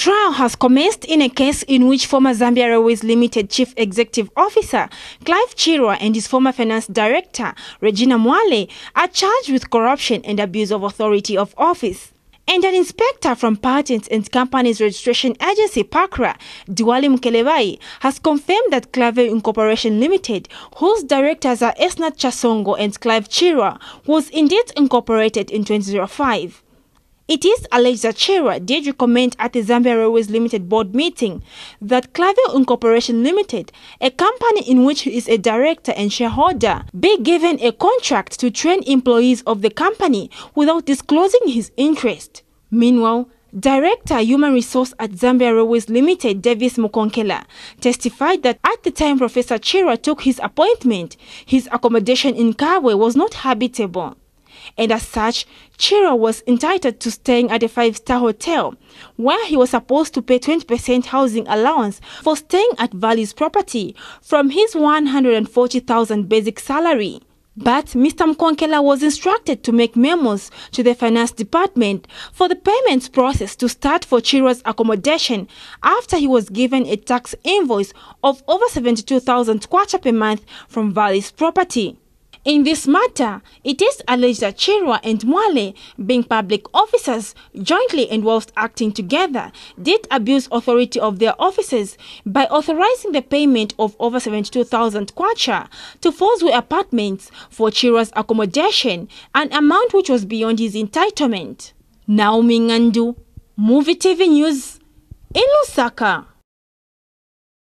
Trial has commenced in a case in which former Zambia Railways Limited Chief Executive Officer Clive Chirwa and his former Finance Director Regina Mwale are charged with corruption and abuse of authority of office. And an inspector from Patents and Companies Registration Agency, PACRA, Diwali Mkelevai, has confirmed that Clave Incorporation Limited, whose directors are Esnat Chasongo and Clive Chirwa, was indeed incorporated in 2005. It is alleged that Chira did recommend at the Zambia Railways Limited board meeting that Clavio Incorporation Limited, a company in which he is a director and shareholder, be given a contract to train employees of the company without disclosing his interest. Meanwhile, Director Human Resource at Zambia Railways Limited, Davis Mukonkela, testified that at the time Professor Chira took his appointment, his accommodation in Kawe was not habitable and as such, Chiro was entitled to staying at a five-star hotel, where he was supposed to pay 20% housing allowance for staying at Valley's property from his 140,000 basic salary. But Mr. Mkonkela was instructed to make memos to the finance department for the payments process to start for Chiro's accommodation after he was given a tax invoice of over 72,000 kwacha per month from Valley's property. In this matter, it is alleged that Chirwa and Mwale, being public officers jointly and whilst acting together, did abuse authority of their offices by authorizing the payment of over 72,000 kwacha to Foswe Apartments for Chirwa's accommodation, an amount which was beyond his entitlement. Naomi Ngandu, Movie TV News, in Lusaka.